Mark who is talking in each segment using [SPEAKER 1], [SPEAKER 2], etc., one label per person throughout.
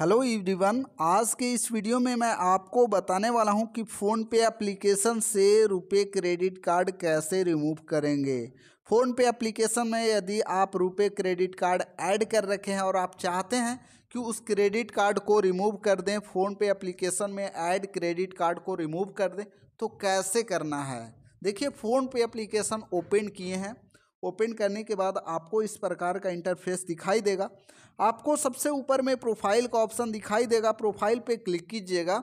[SPEAKER 1] hello everyone आज के इस वीडियो में मैं आपको बताने वाला हूं कि फ़ोन पे एप्लीकेशन से रुपए क्रेडिट कार्ड कैसे रिमूव करेंगे फ़ोन पे एप्लीकेशन में यदि आप रुपए क्रेडिट कार्ड ऐड कर रखे हैं और आप चाहते हैं कि उस क्रेडिट कार्ड को रिमूव कर दें फ़ोन पे एप्लीकेशन में ऐड क्रेडिट कार्ड को रिमूव कर दें तो कैसे करना है देखिए फ़ोन पे एप्लीकेशन ओपन किए हैं ओपन करने के बाद आपको इस प्रकार का इंटरफेस दिखाई देगा आपको सबसे ऊपर में प्रोफाइल का ऑप्शन दिखाई देगा प्रोफाइल पे क्लिक कीजिएगा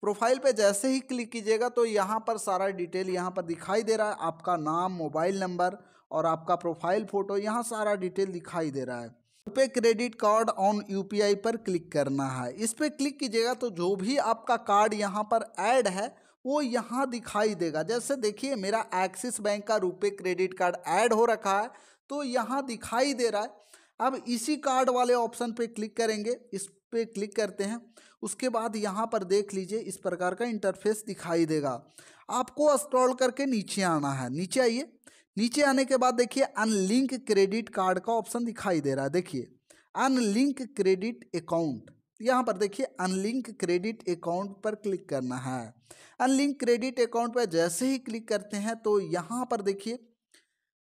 [SPEAKER 1] प्रोफाइल पे जैसे ही क्लिक कीजिएगा तो यहाँ पर सारा डिटेल यहाँ पर दिखाई दे रहा है आपका नाम मोबाइल नंबर और आपका प्रोफाइल फ़ोटो यहाँ सारा डिटेल दिखाई दे रहा है pay credit card on UPI पर क्लिक करना है इस पर क्लिक कीजिएगा तो जो भी आपका कार्ड यहाँ पर ऐड है वो यहाँ दिखाई देगा जैसे देखिए मेरा एक्सिस बैंक का रुपए क्रेडिट कार्ड ऐड हो रखा है तो यहाँ दिखाई दे रहा है अब इसी कार्ड वाले ऑप्शन पे क्लिक करेंगे इस पे क्लिक करते हैं उसके बाद यहाँ पर देख लीजिए इस प्रकार का इंटरफेस दिखाई देगा आपको स्क्रॉल करके नीचे आना है नीचे आइए नीचे आने के बाद देखिए अनलिंक क्रेडिट कार्ड का ऑप्शन दिखाई दे रहा है देखिए अनलिंक क्रेडिट अकाउंट यहाँ पर देखिए अनलिंक क्रेडिट अकाउंट पर क्लिक करना है अनलिंक क्रेडिट अकाउंट पर जैसे ही क्लिक करते हैं तो यहाँ पर देखिए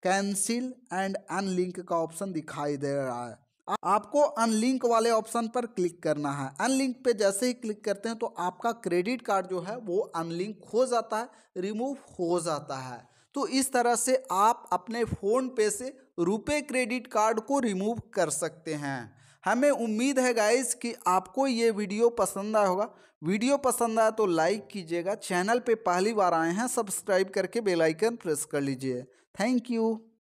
[SPEAKER 1] कैंसिल एंड अनलिंक का ऑप्शन दिखाई दे रहा है आपको अनलिंक वाले ऑप्शन पर क्लिक करना है अनलिंक पे जैसे ही क्लिक करते हैं तो आपका क्रेडिट कार्ड जो है वो अनलिंक हो जाता है रिमूव हो जाता है तो इस तरह से आप अपने फ़ोन पे से रुपए क्रेडिट कार्ड को रिमूव कर सकते हैं हमें उम्मीद है गाइस कि आपको ये वीडियो पसंद आया होगा वीडियो पसंद आया तो लाइक कीजिएगा चैनल पे पहली बार आए हैं सब्सक्राइब करके बेल आइकन प्रेस कर लीजिए थैंक यू